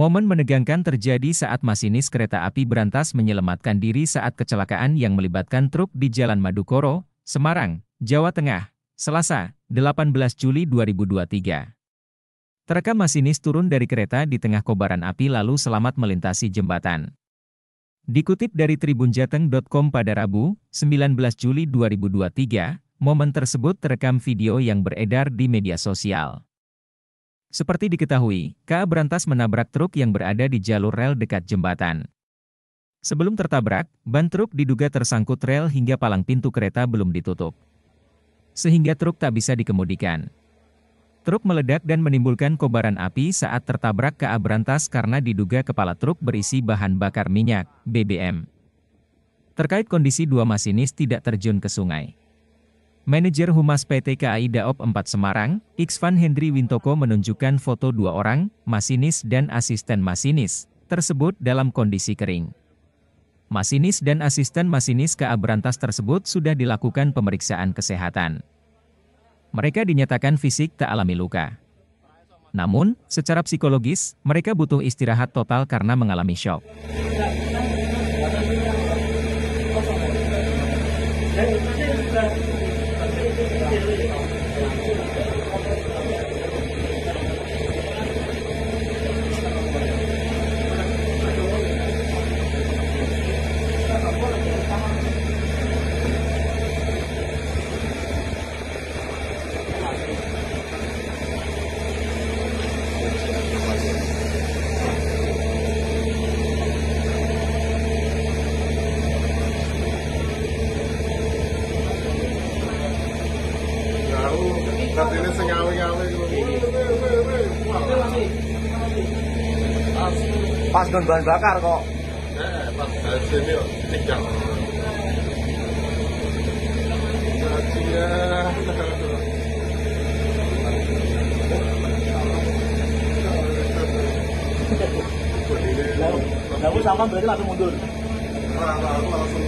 Momen menegangkan terjadi saat masinis kereta api berantas menyelamatkan diri saat kecelakaan yang melibatkan truk di Jalan Madukoro, Semarang, Jawa Tengah, Selasa, 18 Juli 2023. Terekam masinis turun dari kereta di tengah kobaran api lalu selamat melintasi jembatan. Dikutip dari tribunjateng.com pada Rabu, 19 Juli 2023, momen tersebut terekam video yang beredar di media sosial. Seperti diketahui, KA berantas menabrak truk yang berada di jalur rel dekat jembatan. Sebelum tertabrak, ban truk diduga tersangkut rel hingga palang pintu kereta belum ditutup. Sehingga truk tak bisa dikemudikan. Truk meledak dan menimbulkan kobaran api saat tertabrak KA berantas karena diduga kepala truk berisi bahan bakar minyak, BBM. Terkait kondisi dua masinis tidak terjun ke sungai. Manajer Humas PT KAI Daop 4 Semarang, Iksvan Hendri Wintoko menunjukkan foto dua orang, masinis dan asisten masinis, tersebut dalam kondisi kering. Masinis dan asisten masinis KA Berantas tersebut sudah dilakukan pemeriksaan kesehatan. Mereka dinyatakan fisik tak alami luka. Namun, secara psikologis, mereka butuh istirahat total karena mengalami shock. Pas dengan bahan bakar kok. Eh, pas sini oh, sama berarti langsung mundur. Nah, langsung